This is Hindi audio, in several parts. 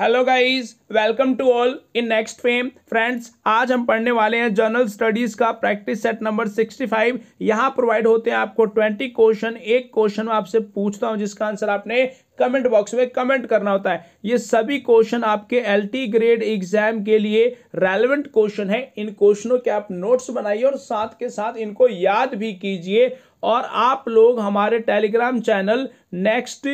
hello guys welcome to all in next fame friends आज हम पढ़ने वाले हैं जर्नल स्टडीज का प्रैक्टिस सेट नंबर 65 यहाँ प्रोवाइड होते हैं आपको 20 क्वेश्चन एक क्वेश्चन मैं आपसे पूछता हूँ जिसका आंसर आपने कमेंट बॉक्स में कमेंट करना होता है ये सभी क्वेश्चन आपके एलटी ग्रेड एग्जाम के लिए रेलिवेंट क्वेश्चन है इन क्वेश्चनों के आप नोट्स बनाइए और साथ के साथ इनको याद भी कीजिए और आप लोग हमारे टेलीग्राम चैनल नेक्स्ट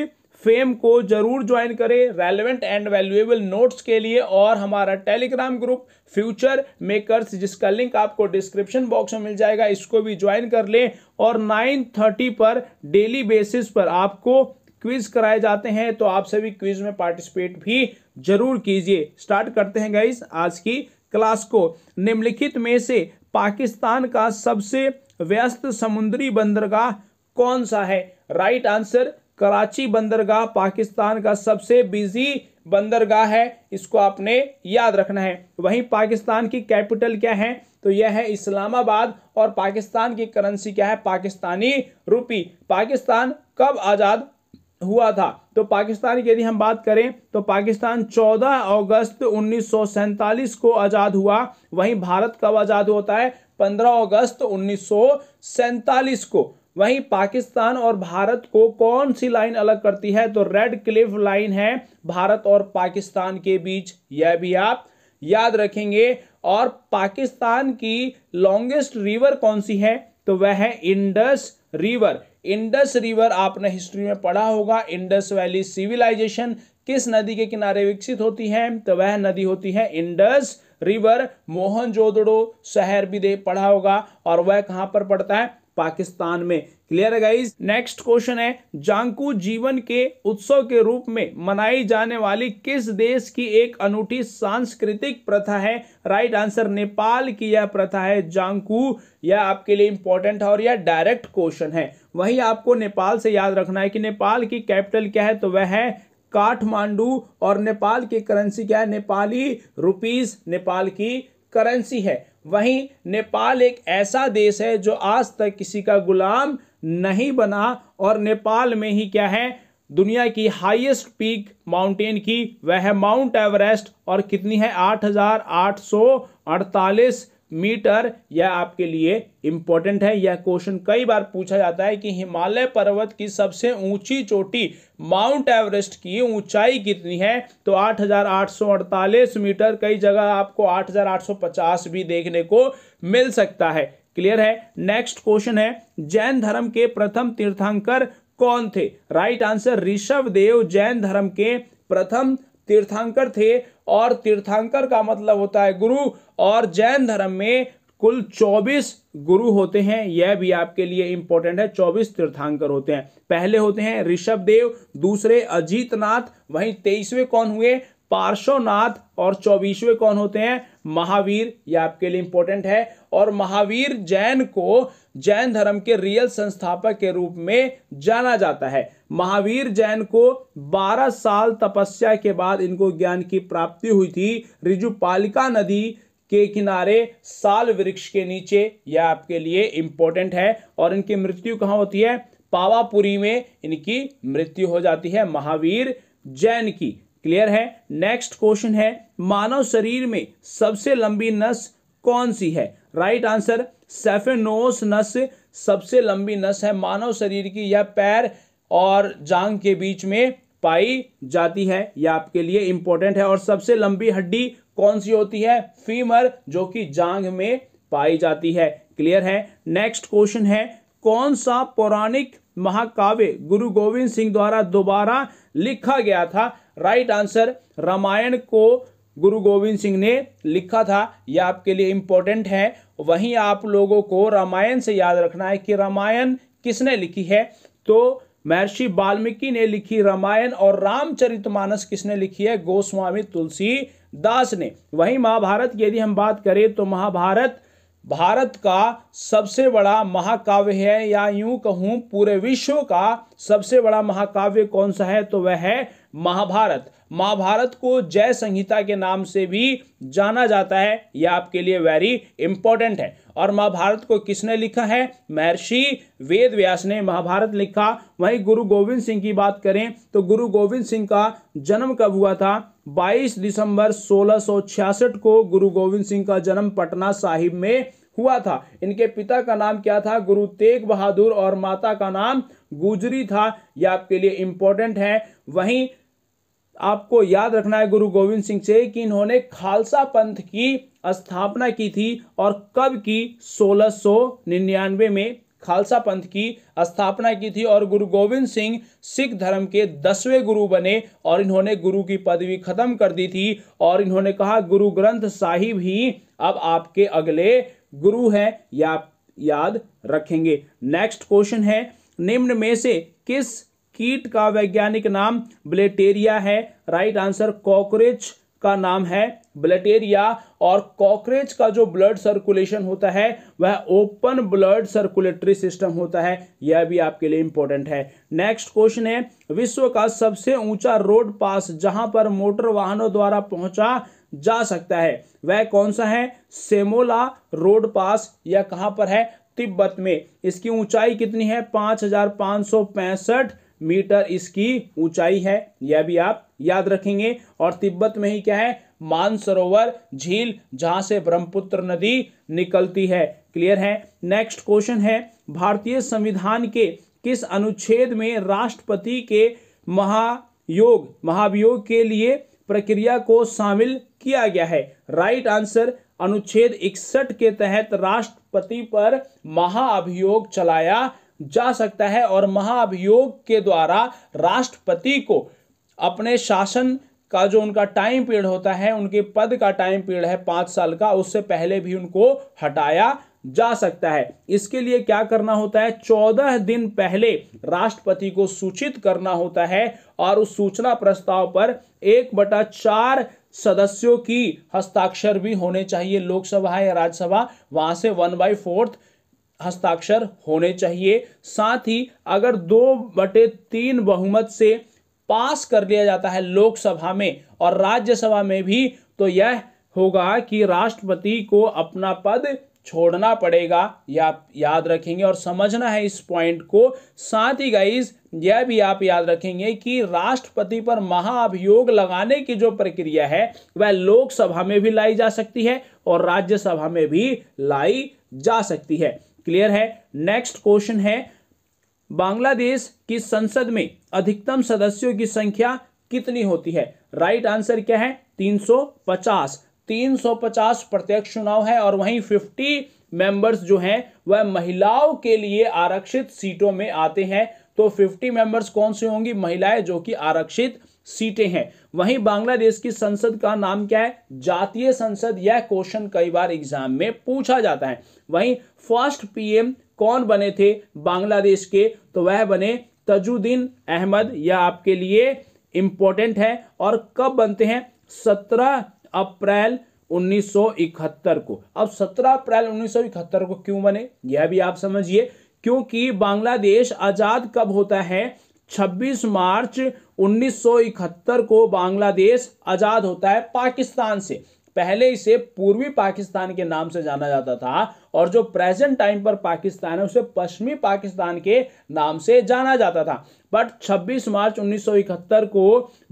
फेम को जरूर ज्वाइन करें रेलिवेंट एंड वैल्यूएबल नोट्स के लिए और हमारा टेलीग्राम ग्रुप फ्यूचर मेकर्स जिसका लिंक आपको डिस्क्रिप्शन बॉक्स में मिल जाएगा इसको भी ज्वाइन कर लें और 9:30 पर डेली बेसिस पर आपको क्विज कराए जाते हैं तो आप सभी क्विज में पार्टिसिपेट भी जरूर कीजिए स्टार्ट करते हैं गाइज आज की क्लास को निम्नलिखित में से पाकिस्तान का सबसे व्यस्त समुद्री बंदरगाह कौन सा है राइट आंसर कराची बंदरगाह पाकिस्तान का सबसे बिजी बंदरगाह है इसको आपने याद रखना है वहीं पाकिस्तान की कैपिटल क्या है तो यह है इस्लामाबाद और पाकिस्तान की करेंसी क्या है पाकिस्तानी रुपी पाकिस्तान कब आज़ाद हुआ था तो पाकिस्तान की यदि हम बात करें तो पाकिस्तान 14 अगस्त उन्नीस को आज़ाद हुआ वहीं भारत कब आज़ाद होता है 15 अगस्त उन्नीस को वहीं पाकिस्तान और भारत को कौन सी लाइन अलग करती है तो रेड क्लिफ लाइन है भारत और पाकिस्तान के बीच यह भी आप याद रखेंगे और पाकिस्तान की लॉन्गेस्ट रिवर कौन सी है तो वह है इंडस रिवर इंडस रिवर आपने हिस्ट्री में पढ़ा होगा इंडस वैली सिविलाइजेशन किस नदी के किनारे विकसित होती है तो वह नदी होती है इंडस रिवर मोहनजोदड़ो शहर भी दे पढ़ा होगा और वह कहां पर पड़ता है पाकिस्तान में क्लियर है गाइज नेक्स्ट क्वेश्चन है जांकू जीवन के उत्सव के रूप में मनाई जाने वाली किस देश की एक अनूठी सांस्कृतिक प्रथा है राइट आंसर नेपाल की यह प्रथा है जांकू यह आपके लिए इंपॉर्टेंट है और यह डायरेक्ट क्वेश्चन है वही आपको नेपाल से याद रखना है कि नेपाल की कैपिटल क्या है तो वह है काठमांडू और नेपाल की करेंसी क्या है नेपाली रुपीज नेपाल की करेंसी है वहीं नेपाल एक ऐसा देश है जो आज तक किसी का गुलाम नहीं बना और नेपाल में ही क्या है दुनिया की हाईएस्ट पीक माउंटेन की वह माउंट एवरेस्ट और कितनी है आठ आठ सौ अड़तालीस मीटर यह आपके लिए इंपॉर्टेंट है यह क्वेश्चन कई बार पूछा जाता है कि हिमालय पर्वत की सबसे ऊंची चोटी माउंट एवरेस्ट की ऊंचाई कितनी है तो 8,848 मीटर कई जगह आपको 8,850 भी देखने को मिल सकता है क्लियर है नेक्स्ट क्वेश्चन है जैन धर्म के प्रथम तीर्थंकर कौन थे राइट आंसर ऋषभ देव जैन धर्म के प्रथम तीर्थंकर थे और तीर्थंकर का मतलब होता है गुरु और जैन धर्म में कुल 24 गुरु होते हैं यह भी आपके लिए इंपॉर्टेंट है 24 तीर्थांकर होते हैं पहले होते हैं ऋषभ देव दूसरे अजीतनाथ वहीं तेईसवें कौन हुए पार्श्वनाथ और चौबीसवें कौन होते हैं महावीर यह आपके लिए इंपॉर्टेंट है और महावीर जैन को जैन धर्म के रियल संस्थापक के रूप में जाना जाता है महावीर जैन को 12 साल तपस्या के बाद इनको ज्ञान की प्राप्ति हुई थी रिजुपालिका नदी के किनारे साल वृक्ष के नीचे यह आपके लिए इंपॉर्टेंट है और इनकी मृत्यु कहाँ होती है पावापुरी में इनकी मृत्यु हो जाती है महावीर जैन की क्लियर है नेक्स्ट क्वेश्चन है मानव शरीर में सबसे लंबी नस कौन सी है राइट आंसर सेफेनोस नस सबसे लंबी नस है मानव शरीर की यह पैर और जांग के बीच में पाई जाती है यह आपके लिए इंपॉर्टेंट है और सबसे लंबी हड्डी कौन सी होती है फीमर जो कि जांग में पाई जाती है क्लियर है नेक्स्ट क्वेश्चन है कौन सा पौराणिक महाकाव्य गुरु गोविंद सिंह द्वारा दोबारा लिखा गया था राइट आंसर रामायण को गुरु गोविंद सिंह ने लिखा था यह आपके लिए इम्पोर्टेंट है वहीं आप लोगों को रामायण से याद रखना है कि रामायण किसने लिखी है तो महर्षि वाल्मीकि ने लिखी रामायण और रामचरितमानस किसने लिखी है गोस्वामी तुलसी दास ने वहीं महाभारत की यदि हम बात करें तो महाभारत भारत का सबसे बड़ा महाकाव्य है या यूं कहूं पूरे विश्व का सबसे बड़ा महाकाव्य कौन सा है तो वह है महाभारत महाभारत को जय संहिता के नाम से भी जाना जाता है यह आपके लिए वेरी इंपॉर्टेंट है और महाभारत को किसने लिखा है महर्षि वेद व्यास ने महाभारत लिखा वहीं गुरु गोविंद सिंह की बात करें तो गुरु गोविंद सिंह का जन्म कब हुआ था 22 दिसंबर 1666 को गुरु गोविंद सिंह का जन्म पटना साहिब में हुआ था इनके पिता का नाम क्या था गुरु तेग बहादुर और माता का नाम गुजरी था यह आपके लिए इंपॉर्टेंट है वहीं आपको याद रखना है गुरु गोविंद सिंह से कि इन्होंने खालसा पंथ की स्थापना की थी और कब की 1699 में खालसा पंथ की स्थापना की थी और गुरु गोविंद सिंह सिख धर्म के दसवें गुरु बने और इन्होंने गुरु की पदवी खत्म कर दी थी और इन्होंने कहा गुरु ग्रंथ साहिब ही अब आपके अगले गुरु हैं या याद रखेंगे नेक्स्ट क्वेश्चन है निम्न में से किस कीट का वैज्ञानिक नाम ब्लेटेरिया है राइट आंसर कॉकरेच का नाम है ब्लटेरिया और कॉकरेच का जो ब्लड सर्कुलेशन होता है वह ओपन ब्लड सर्कुलेटरी सिस्टम होता है यह भी आपके लिए इंपॉर्टेंट है नेक्स्ट क्वेश्चन है विश्व का सबसे ऊंचा रोड पास जहां पर मोटर वाहनों द्वारा पहुंचा जा सकता है वह कौन सा है सेमोला रोड पास या कहां पर है तिब्बत में इसकी ऊंचाई कितनी है पांच हजार पांच सौ पैंसठ मीटर इसकी ऊंचाई है यह भी आप याद रखेंगे और तिब्बत में ही क्या है मानसरोवर झील जहां से ब्रह्मपुत्र नदी निकलती है क्लियर है नेक्स्ट क्वेश्चन है भारतीय संविधान के किस अनुच्छेद में राष्ट्रपति के महायोग महाभियोग के लिए प्रक्रिया को शामिल किया गया है राइट आंसर अनुच्छेद इकसठ के तहत राष्ट्रपति पर महाअभियोग चलाया जा सकता है और महाभियोग के द्वारा राष्ट्रपति को अपने शासन का जो उनका टाइम पीरियड होता है उनके पद का टाइम पीरियड है पांच साल का उससे पहले भी उनको हटाया जा सकता है इसके लिए क्या करना होता है चौदह दिन पहले राष्ट्रपति को सूचित करना होता है और उस सूचना प्रस्ताव पर एक बटा चार सदस्यों की हस्ताक्षर भी होने चाहिए लोकसभा या राज्यसभा वहां से वन बाई फोर्थ हस्ताक्षर होने चाहिए साथ ही अगर दो बटे तीन बहुमत से पास कर लिया जाता है लोकसभा में और राज्यसभा में भी तो यह होगा कि राष्ट्रपति को अपना पद छोड़ना पड़ेगा या याद रखेंगे और समझना है इस पॉइंट को साथ ही गाइज यह भी आप याद रखेंगे कि राष्ट्रपति पर महाअभियोग लगाने की जो प्रक्रिया है वह लोकसभा में भी लाई जा सकती है और राज्यसभा में भी लाई जा सकती है क्लियर है नेक्स्ट क्वेश्चन है बांग्लादेश की संसद में अधिकतम सदस्यों की संख्या कितनी होती है राइट right आंसर क्या है 350 350 प्रत्यक्ष चुनाव है और वहीं 50 मेंबर्स जो हैं वह महिलाओं के लिए आरक्षित सीटों में आते हैं तो 50 मेंबर्स कौन से होंगी महिलाएं जो कि आरक्षित सीटें हैं वहीं बांग्लादेश की संसद का नाम क्या है जातीय संसद यह क्वेश्चन कई बार एग्जाम में पूछा जाता है वहीं फर्स्ट पीएम कौन बने थे बांग्लादेश के तो वह बने तजुद्दीन अहमद यह आपके लिए इंपॉर्टेंट है और कब बनते हैं 17 अप्रैल 1971 को अब 17 अप्रैल 1971 को क्यों बने यह भी आप समझिए क्योंकि बांग्लादेश आजाद कब होता है 26 मार्च 1971 को बांग्लादेश आजाद होता है पाकिस्तान से पहले इसे पूर्वी पाकिस्तान के नाम से जाना जाता था और जो प्रेजेंट टाइम पर पाकिस्तान है उसे पश्चिमी पाकिस्तान के नाम से जाना जाता था बट 26 मार्च 1971 को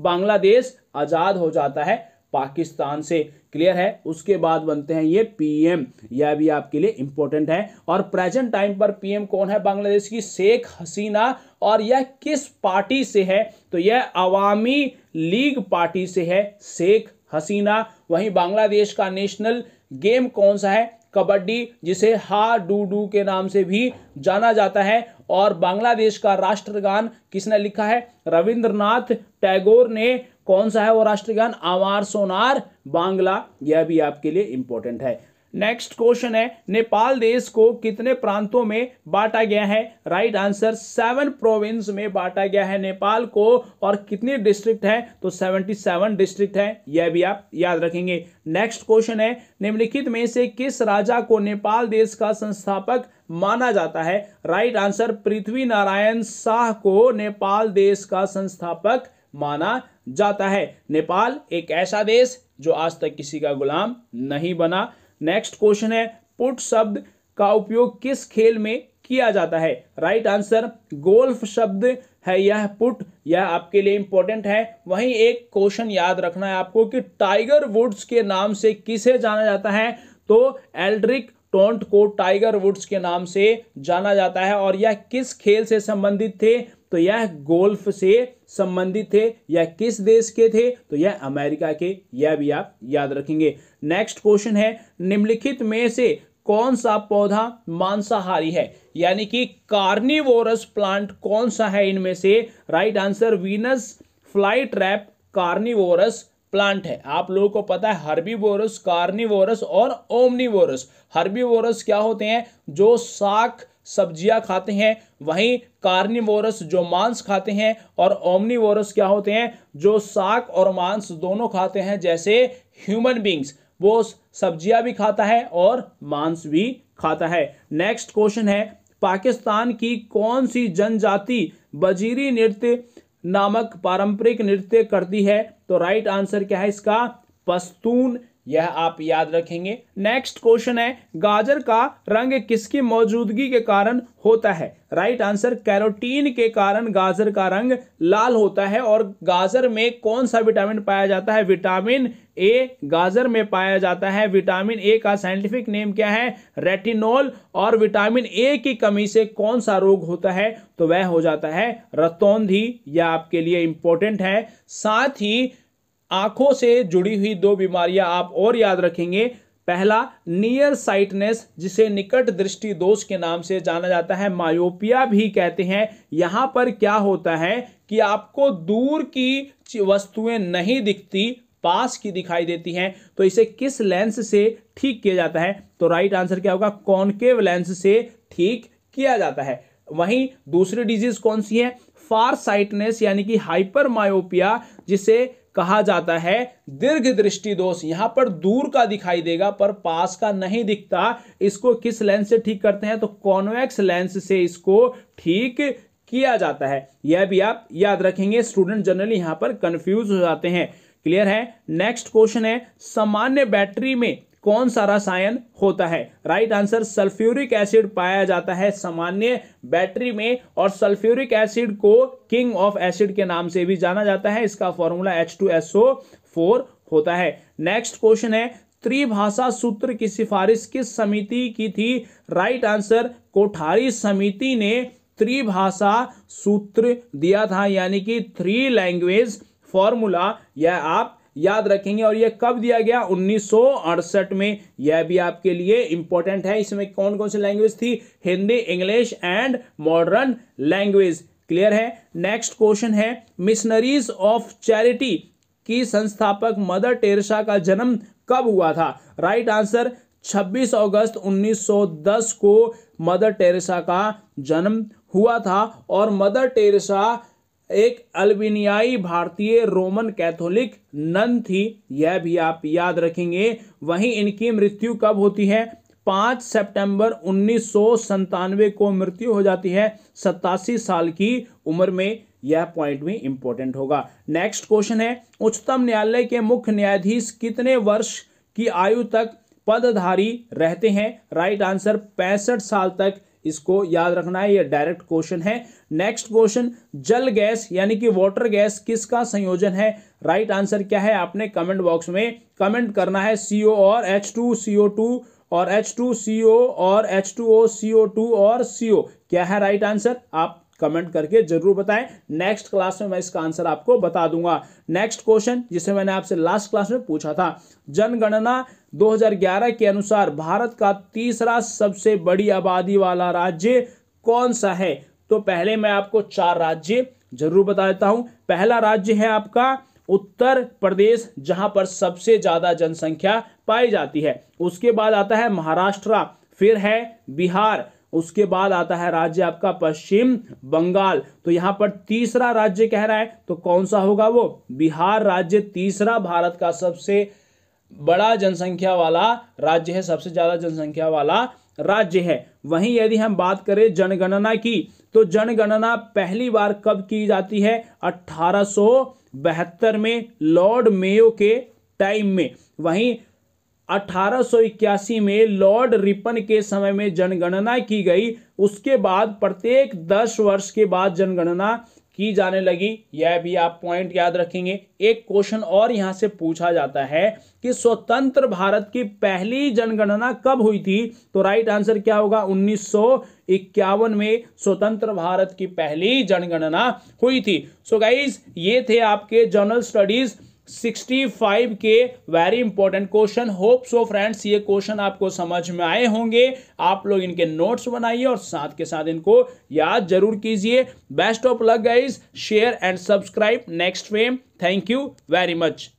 बांग्लादेश आजाद हो जाता है पाकिस्तान से क्लियर है उसके बाद बनते हैं ये पीएम यह भी आपके लिए इंपॉर्टेंट है और प्रेजेंट टाइम पर पीएम कौन है बांग्लादेश की शेख हसीना और यह किस पार्टी से है तो यह अवामी लीग पार्टी से है शेख हसीना वहीं बांग्लादेश का नेशनल गेम कौन सा है कबड्डी जिसे हा डू डू के नाम से भी जाना जाता है और बांग्लादेश का राष्ट्रगान किसने लिखा है रविंद्रनाथ टैगोर ने कौन सा है वो राष्ट्रगान आवार सोनार बांग्ला यह भी आपके लिए इंपॉर्टेंट है नेक्स्ट क्वेश्चन है नेपाल देश को कितने प्रांतों में बांटा गया है राइट आंसर सेवन प्रोविंस में बांटा गया है नेपाल को और कितने डिस्ट्रिक्ट हैं तो सेवेंटी सेवन डिस्ट्रिक्ट हैं यह भी आप याद रखेंगे नेक्स्ट क्वेश्चन है निम्नलिखित में से किस राजा को नेपाल देश का संस्थापक माना जाता है राइट आंसर पृथ्वी नारायण शाह को नेपाल देश का संस्थापक माना जाता है नेपाल एक ऐसा देश जो आज तक किसी का गुलाम नहीं बना नेक्स्ट क्वेश्चन है पुट शब्द का उपयोग किस खेल में किया जाता है राइट आंसर गोल्फ शब्द है यह पुट यह आपके लिए इंपॉर्टेंट है वहीं एक क्वेश्चन याद रखना है आपको कि टाइगर वुड्स के नाम से किसे जाना जाता है तो एल्ड्रिक टोंट को टाइगर वुड्स के नाम से जाना जाता है और यह किस खेल से संबंधित थे तो यह गोल्फ से संबंधित थे यह किस देश के थे तो यह अमेरिका के यह भी आप याद रखेंगे नेक्स्ट क्वेश्चन है निम्नलिखित में से कौन सा पौधा मांसाहारी है यानी कि कार्निवोरस प्लांट कौन सा है इनमें से right answer Venus fly trap carnivorous plant है आप लोगों को पता है हर्बीवोरस कार्निवोरस और ओमनीवोरस हर्बीवोरस क्या होते हैं जो साक सब्जियां खाते हैं वहीं कार्निवोरस जो मांस खाते हैं और ओमनीवोरस क्या होते हैं जो साक और मांस दोनों खाते हैं जैसे ह्यूमन बींग्स वो सब्जियां भी खाता है और मांस भी खाता है नेक्स्ट क्वेश्चन है पाकिस्तान की कौन सी जनजाति बजीरी नृत्य नामक पारंपरिक नृत्य करती है तो राइट आंसर क्या है इसका पस्तून यह आप याद रखेंगे नेक्स्ट क्वेश्चन है गाजर का रंग किसकी मौजूदगी के कारण होता है राइट right आंसर कैरोटीन के कारण गाजर का रंग लाल होता है और गाजर में कौन सा विटामिन पाया जाता है विटामिन ए गाजर में पाया जाता है विटामिन ए का साइंटिफिक नेम क्या है रेटिनोल और विटामिन ए की कमी से कौन सा रोग होता है तो वह हो जाता है रतौंधी यह आपके लिए इंपॉर्टेंट है साथ ही आंखों से जुड़ी हुई दो बीमारियां आप और याद रखेंगे पहला नियर साइटनेस जिसे निकट दृष्टि दोष के नाम से जाना जाता है मायोपिया भी कहते हैं यहां पर क्या होता है कि आपको दूर की वस्तुएं नहीं दिखती पास की दिखाई देती हैं तो इसे किस लेंस से ठीक किया जाता है तो राइट आंसर क्या होगा कॉनकेव लेंस से ठीक किया जाता है वहीं दूसरी डिजीज कौन सी है फार साइटनेस यानी कि हाइपर मायोपिया जिसे कहा जाता है दीर्घ दृष्टि दोष यहां पर दूर का दिखाई देगा पर पास का नहीं दिखता इसको किस लेंस से ठीक करते हैं तो कॉन्वेक्स लेंस से इसको ठीक किया जाता है यह भी आप याद रखेंगे स्टूडेंट जनरली यहां पर कंफ्यूज हो जाते हैं क्लियर है नेक्स्ट क्वेश्चन है सामान्य बैटरी में कौन सा रसायन होता है राइट आंसर सल्फ्यूरिक एसिड पाया जाता है सामान्य बैटरी में और सल्फ्यूरिक एसिड को किंग ऑफ एसिड के नाम से भी जाना जाता है इसका formula H two S O four होता है नेक्स्ट क्वेश्चन है त्रिभाषा सूत्र की सिफारिश किस समिति की थी राइट आंसर कोठारी समिति ने त्रिभाषा सूत्र दिया था यानी कि थ्री लैंग्वेज फॉर्मूला या आप याद रखेंगे और यह कब दिया गया उन्नीस में यह भी आपके लिए इंपॉर्टेंट है इसमें कौन कौन सी लैंग्वेज थी Hindi English and modern language clear है नेक्स्ट क्वेश्चन है मिशनरीज ऑफ चैरिटी की संस्थापक मदर टेरेसा का जन्म कब हुआ था राइट right आंसर 26 अगस्त 1910 को मदर टेरेसा का जन्म हुआ था और मदर टेरेसा एक अल्बिनियाई भारतीय रोमन कैथोलिक नन थी यह भी आप याद रखेंगे वहीं इनकी मृत्यु कब होती है पाँच सितंबर उन्नीस को मृत्यु हो जाती है सत्तासी साल की उम्र में यह पॉइंट भी इंपॉर्टेंट होगा नेक्स्ट क्वेश्चन है उच्चतम न्यायालय के मुख्य न्यायाधीश कितने वर्ष की आयु तक पदधारी रहते हैं राइट आंसर पैंसठ साल तक इसको याद रखना है ये डायरेक्ट क्वेश्चन है नेक्स्ट क्वेश्चन जल गैस यानी कि वाटर गैस किसका संयोजन है राइट right आंसर क्या है आपने कमेंट बॉक्स में कमेंट करना है सीओ और एच टू सीओ टू और एच टू सीओ और H two O CO two और सीओ क्या है राइट right आंसर आप कमेंट करके जरूर बताएं नेक्स्ट क्लास में मैं इसका आंसर आपको बता दूंगा नेक्स्ट क्वेश्चन जिसे मैंने आपसे लास्ट क्लास में पूछा था जनगणना 2011 के अनुसार भारत का तीसरा सबसे बड़ी आबादी वाला राज्य कौन सा है तो पहले मैं आपको चार राज्य जरूर बता देता हूं पहला राज्य है आपका उत्तर प्रदेश जहां पर सबसे ज़्यादा जनसंख्या पाई जाती है उसके बाद आता है महाराष्ट्र फिर है बिहार उसके बाद आता है राज्य आपका पश्चिम बंगाल तो यहां पर तीसरा राज्य कह रहा है तो कौन सा होगा वो बिहार राज्य तीसरा भारत का सबसे बड़ा जनसंख्या वाला राज्य है सबसे ज़्यादा जनसंख्या वाला राज्य है वहीं यदि हम बात करें जनगणना की तो जनगणना पहली बार कब की जाती है अठारह में लॉर्ड मेयो के टाइम में वहीं अठारह में लॉर्ड रिपन के समय में जनगणना की गई उसके बाद प्रत्येक 10 वर्ष के बाद जनगणना की जाने लगी यह भी आप पॉइंट याद रखेंगे एक क्वेश्चन और यहां से पूछा जाता है कि स्वतंत्र भारत की पहली जनगणना कब हुई थी तो राइट आंसर क्या होगा उन्नीस इक्यावन में स्वतंत्र भारत की पहली जनगणना हुई थी सो so गाइज ये थे आपके जनरल स्टडीज 65 के very important question hope so friends ये क्वेश्चन आपको समझ में आए होंगे आप लोग इनके नोट्स बनाइए और साथ के साथ इनको याद जरूर कीजिए best of luck guys share and subscribe next fame thank you very much